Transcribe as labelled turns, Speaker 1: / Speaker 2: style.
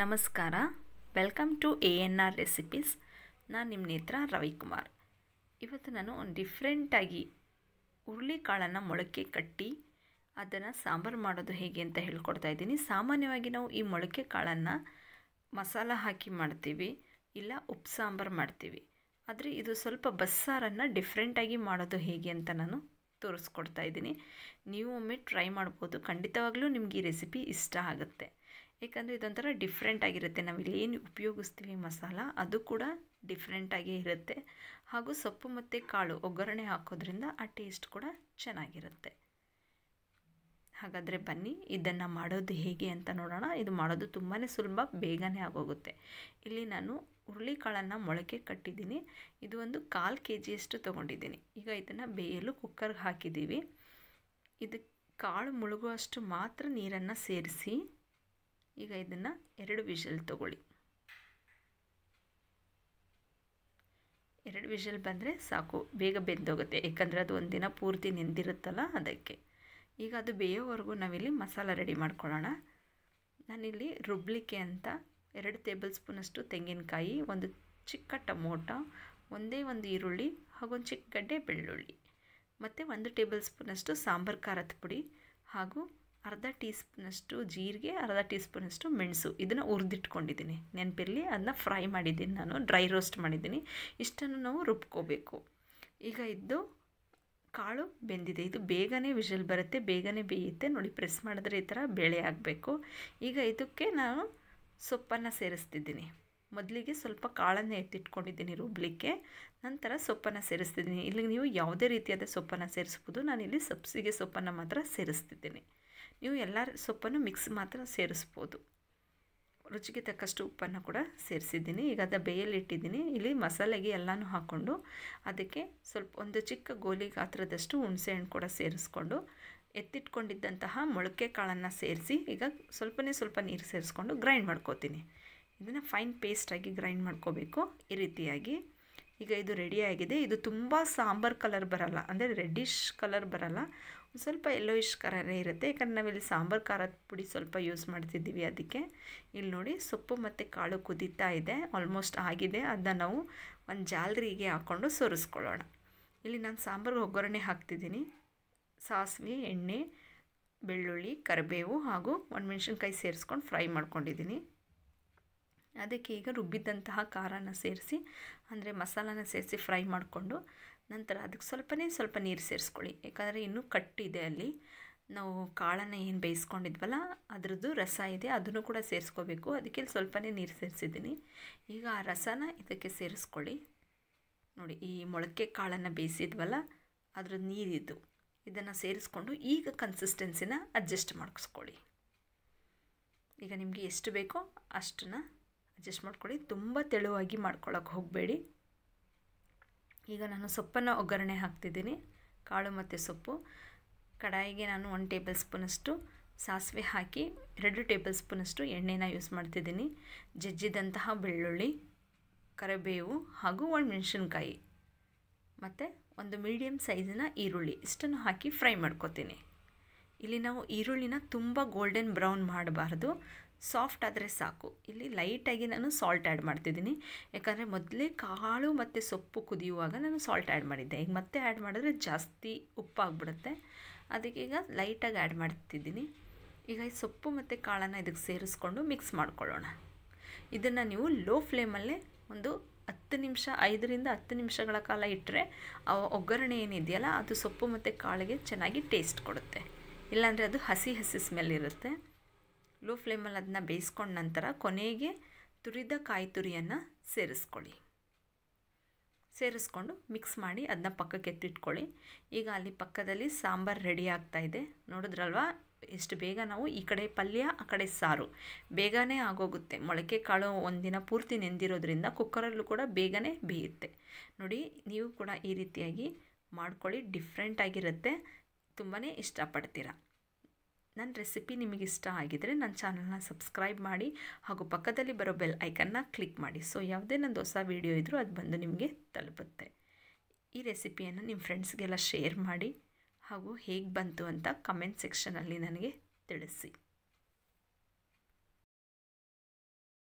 Speaker 1: ನಮಸ್ಕಾರ welcome to A N R recipes ನಾನು ನಿಮ್ಮ ನೇತ್ರ ರವಿಕುಮಾರ್ ಇವತ್ತು ನಾನು ಒಂದು ಡಿಫ್ರೆಂಟಾಗಿ ಹುರುಳಿಕಾಳನ್ನು ಮೊಳಕೆ ಕಟ್ಟಿ ಅದನ್ನು ಸಾಂಬಾರು ಮಾಡೋದು ಹೇಗೆ ಅಂತ ಹೇಳ್ಕೊಡ್ತಾ ಇದ್ದೀನಿ ಸಾಮಾನ್ಯವಾಗಿ ನಾವು ಈ ಮೊಳಕೆ ಕಾಳನ್ನು ಮಸಾಲ ಹಾಕಿ ಮಾಡ್ತೀವಿ ಇಲ್ಲ ಉಪ್ಪು ಸಾಂಬಾರು ಮಾಡ್ತೀವಿ ಆದರೆ ಇದು ಸ್ವಲ್ಪ ಬಸ್ಸಾರನ್ನು ಡಿಫ್ರೆಂಟಾಗಿ ಮಾಡೋದು ಹೇಗೆ ಅಂತ ನಾನು ತೋರಿಸ್ಕೊಡ್ತಾ ಇದ್ದೀನಿ ನೀವು ಒಮ್ಮೆ ಟ್ರೈ ಮಾಡ್ಬೋದು ಖಂಡಿತವಾಗ್ಲೂ ನಿಮಗೆ ಈ ರೆಸಿಪಿ ಇಷ್ಟ ಆಗುತ್ತೆ ಏಕೆಂದರೆ ಇದೊಂಥರ ಡಿಫ್ರೆಂಟ್ ಆಗಿರುತ್ತೆ ನಾವಿಲ್ಲಿ ಏನು ಉಪಯೋಗಿಸ್ತೀವಿ ಮಸಾಲ ಅದು ಕೂಡ ಡಿಫ್ರೆಂಟಾಗೇ ಇರುತ್ತೆ ಹಾಗೂ ಸೊಪ್ಪು ಮತ್ತು ಕಾಳು ಒಗ್ಗರಣೆ ಹಾಕೋದ್ರಿಂದ ಆ ಟೇಸ್ಟ್ ಕೂಡ ಚೆನ್ನಾಗಿರುತ್ತೆ ಹಾಗಾದರೆ ಬನ್ನಿ ಇದನ್ನು ಮಾಡೋದು ಹೇಗೆ ಅಂತ ನೋಡೋಣ ಇದು ಮಾಡೋದು ತುಂಬಾ ಸುಲಭ ಬೇಗನೆ ಆಗೋಗುತ್ತೆ ಇಲ್ಲಿ ನಾನು ಹುರುಳಿಕಾಳನ್ನು ಮೊಳಕೆ ಕಟ್ಟಿದ್ದೀನಿ ಇದು ಒಂದು ಕಾಲು ಕೆ ಜಿಯಷ್ಟು ತೊಗೊಂಡಿದ್ದೀನಿ ಈಗ ಇದನ್ನು ಬೇಯಲು ಕುಕ್ಕರ್ಗೆ ಹಾಕಿದ್ದೀವಿ ಇದು ಕಾಳು ಮುಳುಗುವಷ್ಟು ಮಾತ್ರ ನೀರನ್ನು ಸೇರಿಸಿ ಈಗ ಇದನ್ನು ಎರಡು ವಿಷಲ್ ತಗೊಳ್ಳಿ ಎರಡು ವಿಷಲ್ ಬಂದರೆ ಸಾಕು ಬೇಗ ಬೆಂದೋಗುತ್ತೆ ಯಾಕಂದರೆ ಅದು ಒಂದಿನ ಪೂರ್ತಿ ನೆಂದಿರುತ್ತಲ್ಲ ಅದಕ್ಕೆ ಈಗ ಅದು ಬೇಯೋವರೆಗೂ ನಾವಿಲ್ಲಿ ಮಸಾಲ ರೆಡಿ ಮಾಡ್ಕೊಳ್ಳೋಣ ನಾನಿಲ್ಲಿ ರುಬ್ಲಿಕ್ಕೆ ಅಂತ ಎರಡು ಟೇಬಲ್ ಸ್ಪೂನಷ್ಟು ತೆಂಗಿನಕಾಯಿ ಒಂದು ಚಿಕ್ಕ ಟೊಮೋಟೊ ಒಂದೇ ಒಂದು ಈರುಳ್ಳಿ ಹಾಗೊಂದು ಚಿಕ್ಕ ಗಡ್ಡೆ ಬೆಳ್ಳುಳ್ಳಿ ಮತ್ತು ಒಂದು ಟೇಬಲ್ ಸ್ಪೂನಷ್ಟು ಸಾಂಬಾರು ಖಾರದ ಪುಡಿ ಹಾಗೂ ಅರ್ಧ ಟೀ ಸ್ಪೂನಷ್ಟು ಜೀರಿಗೆ ಅರ್ಧ ಟೀ ಸ್ಪೂನಷ್ಟು ಮೆಣಸು ಇದನ್ನು ಹುರಿದಿಟ್ಕೊಂಡಿದ್ದೀನಿ ನೆನಪಿರಲಿ ಅದನ್ನ ಫ್ರೈ ಮಾಡಿದ್ದೀನಿ ನಾನು ಡ್ರೈ ರೋಸ್ಟ್ ಮಾಡಿದ್ದೀನಿ ಇಷ್ಟನ್ನು ನಾವು ರುಬ್ಕೋಬೇಕು ಈಗ ಇದ್ದು ಕಾಳು ಬೆಂದಿದೆ ಇದು ಬೇಗನೆ ವಿಷಲ್ ಬರುತ್ತೆ ಬೇಗನೆ ಬೇಯುತ್ತೆ ನೋಡಿ ಪ್ರೆಸ್ ಮಾಡಿದ್ರೆ ಈ ಥರ ಬೇಳೆ ಆಗಬೇಕು ಈಗ ಇದಕ್ಕೆ ನಾನು ಸೊಪ್ಪನ್ನು ಸೇರಿಸ್ತಿದ್ದೀನಿ ಮೊದಲಿಗೆ ಸ್ವಲ್ಪ ಕಾಳನ್ನು ಎತ್ತಿಟ್ಕೊಂಡಿದ್ದೀನಿ ರುಬ್ಲಿಕ್ಕೆ ನಂತರ ಸೊಪ್ಪನ್ನು ಸೇರಿಸ್ತಿದ್ದೀನಿ ಇಲ್ಲಿಗೆ ನೀವು ಯಾವುದೇ ರೀತಿಯಾದ ಸೊಪ್ಪನ್ನು ಸೇರಿಸ್ಬೋದು ಇಲ್ಲಿ ಸಬ್ಸಿಗೆ ಸೊಪ್ಪನ್ನು ಮಾತ್ರ ಸೇರಿಸ್ತಿದ್ದೀನಿ ನೀವು ಎಲ್ಲ ಸೊಪ್ಪನ್ನು ಮಿಕ್ಸ್ ಮಾತ್ರ ಸೇರಿಸ್ಬೋದು ರುಚಿಗೆ ತಕ್ಕಷ್ಟು ಉಪ್ಪನ್ನು ಕೂಡ ಸೇರಿಸಿದ್ದೀನಿ ಈಗ ಅದ ಬೇಯಲ್ಲಿ ಇಟ್ಟಿದ್ದೀನಿ ಇಲ್ಲಿ ಮಸಾಲೆಗೆ ಎಲ್ಲನೂ ಹಾಕ್ಕೊಂಡು ಅದಕ್ಕೆ ಸ್ವಲ್ಪ ಒಂದು ಚಿಕ್ಕ ಗೋಲಿ ಗಾತ್ರದಷ್ಟು ಹುಣಸೆಹಣ್ಣು ಕೂಡ ಸೇರಿಸ್ಕೊಂಡು ಎತ್ತಿಟ್ಕೊಂಡಿದ್ದಂತಹ ಮೊಳಕೆ ಕಾಳನ್ನು ಸೇರಿಸಿ ಈಗ ಸ್ವಲ್ಪನೇ ಸ್ವಲ್ಪ ನೀರು ಸೇರಿಸ್ಕೊಂಡು ಗ್ರೈಂಡ್ ಮಾಡ್ಕೋತೀನಿ ಇದನ್ನು ಫೈನ್ ಪೇಸ್ಟಾಗಿ ಗ್ರೈಂಡ್ ಮಾಡ್ಕೋಬೇಕು ಈ ರೀತಿಯಾಗಿ ಈಗ ಇದು ರೆಡಿ ಆಗಿದೆ ಇದು ತುಂಬ ಸಾಂಬಾರ್ ಕಲರ್ ಬರಲ್ಲ ಅಂದರೆ ರೆಡ್ಡಿಶ್ ಕಲರ್ ಬರಲ್ಲ ಸ್ವಲ್ಪ ಯೆಲ್ಲೋಯಿಶ್ ಕಲರೇ ಇರುತ್ತೆ ಯಾಕಂದರೆ ನಾವಿಲ್ಲಿ ಸಾಂಬಾರು ಖಾರದ ಪುಡಿ ಸ್ವಲ್ಪ ಯೂಸ್ ಮಾಡ್ತಿದ್ದೀವಿ ಅದಕ್ಕೆ ಇಲ್ಲಿ ನೋಡಿ ಸೊಪ್ಪು ಮತ್ತು ಕಾಳು ಕುದೀತಾ ಇದೆ ಆಲ್ಮೋಸ್ಟ್ ಆಗಿದೆ ಅದನ್ನ ನಾವು ಒಂದು ಜಾಲರಿಗೆ ಹಾಕ್ಕೊಂಡು ಸೋರಿಸ್ಕೊಳ್ಳೋಣ ಇಲ್ಲಿ ನಾನು ಸಾಂಬಾರು ಒಗ್ಗರಣೆ ಹಾಕ್ತಿದ್ದೀನಿ ಸಾಸಿವೆ ಎಣ್ಣೆ ಬೆಳ್ಳುಳ್ಳಿ ಕರಿಬೇವು ಹಾಗೂ ಮೆಣಸಿನ್ಕಾಯಿ ಸೇರಿಸ್ಕೊಂಡು ಫ್ರೈ ಮಾಡ್ಕೊಂಡಿದ್ದೀನಿ ಅದಕ್ಕೆ ಈಗ ರುಬ್ಬಿದ್ದಂತಹ ಖಾರನ ಸೇರಿಸಿ ಅಂದರೆ ಮಸಾಲನ ಸೇರಿಸಿ ಫ್ರೈ ಮಾಡಿಕೊಂಡು ನಂತರ ಅದಕ್ಕೆ ಸ್ವಲ್ಪನೇ ಸ್ವಲ್ಪ ನೀರು ಸೇರಿಸ್ಕೊಳ್ಳಿ ಯಾಕಂದರೆ ಇನ್ನೂ ಕಟ್ಟಿದೆ ಅಲ್ಲಿ ನಾವು ಕಾಳನ್ನು ಏನು ಬೇಯಿಸ್ಕೊಂಡಿದ್ವಲ್ಲ ಅದರದ್ದು ರಸ ಇದೆ ಅದನ್ನು ಕೂಡ ಸೇರಿಸ್ಕೋಬೇಕು ಅದಕ್ಕೆ ಸ್ವಲ್ಪನೇ ನೀರು ಸೇರಿಸಿದ್ದೀನಿ ಈಗ ಆ ರಸನ ಇದಕ್ಕೆ ಸೇರಿಸ್ಕೊಳ್ಳಿ ನೋಡಿ ಈ ಮೊಳಕೆ ಕಾಳನ್ನು ಬೇಯಿಸಿದ್ವಲ್ಲ ಅದರ ನೀರಿದ್ದು ಇದನ್ನು ಸೇರಿಸ್ಕೊಂಡು ಈಗ ಕನ್ಸಿಸ್ಟೆನ್ಸಿನ ಅಡ್ಜಸ್ಟ್ ಮಾಡಿಸ್ಕೊಳ್ಳಿ ಈಗ ನಿಮಗೆ ಎಷ್ಟು ಬೇಕೋ ಅಷ್ಟನ್ನು ಅಡ್ಜಸ್ಟ್ ಮಾಡ್ಕೊಳ್ಳಿ ತುಂಬ ತೆಳುವಾಗಿ ಮಾಡ್ಕೊಳ್ಳೋಕೆ ಹೋಗಬೇಡಿ ಈಗ ನಾನು ಸೊಪ್ಪನ್ನು ಒಗ್ಗರಣೆ ಹಾಕ್ತಿದ್ದೀನಿ ಕಾಳು ಮತ್ತು ಸೊಪ್ಪು ಕಡಾಯಿಗೆ ನಾನು ಒನ್ ಟೇಬಲ್ ಸ್ಪೂನಷ್ಟು ಸಾಸಿವೆ ಹಾಕಿ ಎರಡು ಟೇಬಲ್ ಸ್ಪೂನಷ್ಟು ಎಣ್ಣೆನ ಯೂಸ್ ಮಾಡ್ತಿದ್ದೀನಿ ಜಜ್ಜಿದಂತಹ ಬೆಳ್ಳುಳ್ಳಿ ಕರಿಬೇವು ಹಾಗೂ ಒಂದು ಮೆಣಸಿನ್ಕಾಯಿ ಮತ್ತು ಒಂದು ಮೀಡಿಯಮ್ ಸೈಜಿನ ಈರುಳ್ಳಿ ಇಷ್ಟನ್ನು ಹಾಕಿ ಫ್ರೈ ಮಾಡ್ಕೋತೀನಿ ಇಲ್ಲಿ ನಾವು ಈರುಳ್ಳಿನ ತುಂಬ ಗೋಲ್ಡನ್ ಬ್ರೌನ್ ಮಾಡಬಾರ್ದು ಸಾಫ್ಟ್ ಆದರೆ ಸಾಕು ಇಲ್ಲಿ ಲೈಟಾಗಿ ನಾನು ಸಾಲ್ಟ್ ಆ್ಯಡ್ ಮಾಡ್ತಿದ್ದೀನಿ ಯಾಕಂದರೆ ಮೊದಲೇ ಕಾಳು ಮತ್ತು ಸೊಪ್ಪು ಕುದಿಯುವಾಗ ನಾನು ಸಾಲ್ಟ್ ಆ್ಯಡ್ ಮಾಡಿದ್ದೆ ಈಗ ಮತ್ತೆ ಆ್ಯಡ್ ಮಾಡಿದ್ರೆ ಜಾಸ್ತಿ ಉಪ್ಪಾಗ್ಬಿಡುತ್ತೆ ಅದಕ್ಕೆ ಈಗ ಲೈಟಾಗಿ ಆ್ಯಡ್ ಮಾಡ್ತಿದ್ದೀನಿ ಈಗ ಈ ಸೊಪ್ಪು ಮತ್ತು ಕಾಳನ್ನು ಇದಕ್ಕೆ ಸೇರಿಸ್ಕೊಂಡು ಮಿಕ್ಸ್ ಮಾಡ್ಕೊಳ್ಳೋಣ ಇದನ್ನು ನೀವು ಲೋ ಫ್ಲೇಮಲ್ಲೇ ಒಂದು ಹತ್ತು ನಿಮಿಷ ಐದರಿಂದ ಹತ್ತು ನಿಮಿಷಗಳ ಕಾಲ ಇಟ್ಟರೆ ಒಗ್ಗರಣೆ ಏನಿದೆಯಲ್ಲ ಅದು ಸೊಪ್ಪು ಮತ್ತು ಕಾಳಿಗೆ ಚೆನ್ನಾಗಿ ಟೇಸ್ಟ್ ಕೊಡುತ್ತೆ ಇಲ್ಲಾಂದರೆ ಅದು ಹಸಿ ಹಸಿ ಸ್ಮೆಲ್ ಇರುತ್ತೆ ಲೋ ಫ್ಲೇಮಲ್ಲಿ ಅದನ್ನ ಬೇಯಿಸ್ಕೊಂಡ ನಂತರ ಕೊನೆಗೆ ತುರಿದ ಕಾಯಿ ತುರಿಯನ್ನು ಸೇರಿಸ್ಕೊಳ್ಳಿ ಸೇರಿಸ್ಕೊಂಡು ಮಿಕ್ಸ್ ಮಾಡಿ ಅದನ್ನ ಪಕ್ಕಕ್ಕೆ ಎತ್ತಿಟ್ಕೊಳ್ಳಿ ಈಗ ಅಲ್ಲಿ ಪಕ್ಕದಲ್ಲಿ ಸಾಂಬಾರು ರೆಡಿ ಆಗ್ತಾಯಿದೆ ನೋಡಿದ್ರಲ್ವಾ ಎಷ್ಟು ಬೇಗ ನಾವು ಈ ಕಡೆ ಪಲ್ಯ ಆ ಕಡೆ ಸಾರು ಬೇಗನೆ ಆಗೋಗುತ್ತೆ ಮೊಳಕೆ ಕಾಳು ಒಂದಿನ ಪೂರ್ತಿ ನೆಂದಿರೋದ್ರಿಂದ ಕುಕ್ಕರಲ್ಲೂ ಕೂಡ ಬೇಗನೆ ಬೇಯುತ್ತೆ ನೋಡಿ ನೀವು ಕೂಡ ಈ ರೀತಿಯಾಗಿ ಮಾಡ್ಕೊಳ್ಳಿ ಡಿಫ್ರೆಂಟಾಗಿರುತ್ತೆ ತುಂಬಾ ಇಷ್ಟಪಡ್ತೀರಾ ನನ್ನ ರೆಸಿಪಿ ನಿಮಗೆ ಇಷ್ಟ ಆಗಿದ್ದರೆ ನನ್ನ ಚಾನಲ್ನ ಸಬ್ಸ್ಕ್ರೈಬ್ ಮಾಡಿ ಹಾಗೂ ಪಕ್ಕದಲ್ಲಿ ಬರೋ ಬೆಲ್ ಐಕನ್ನ ಕ್ಲಿಕ್ ಮಾಡಿ ಸೊ ಯಾವುದೇ ನಂದು ಹೊಸ ವೀಡಿಯೋ ಇದ್ದರೂ ಅದು ಬಂದು ನಿಮಗೆ ತಲುಪುತ್ತೆ ಈ ರೆಸಿಪಿಯನ್ನು ನಿಮ್ಮ ಫ್ರೆಂಡ್ಸ್ಗೆಲ್ಲ ಶೇರ್ ಮಾಡಿ ಹಾಗೂ ಹೇಗೆ ಬಂತು ಅಂತ ಕಮೆಂಟ್ ಸೆಕ್ಷನಲ್ಲಿ ನನಗೆ ತಿಳಿಸಿ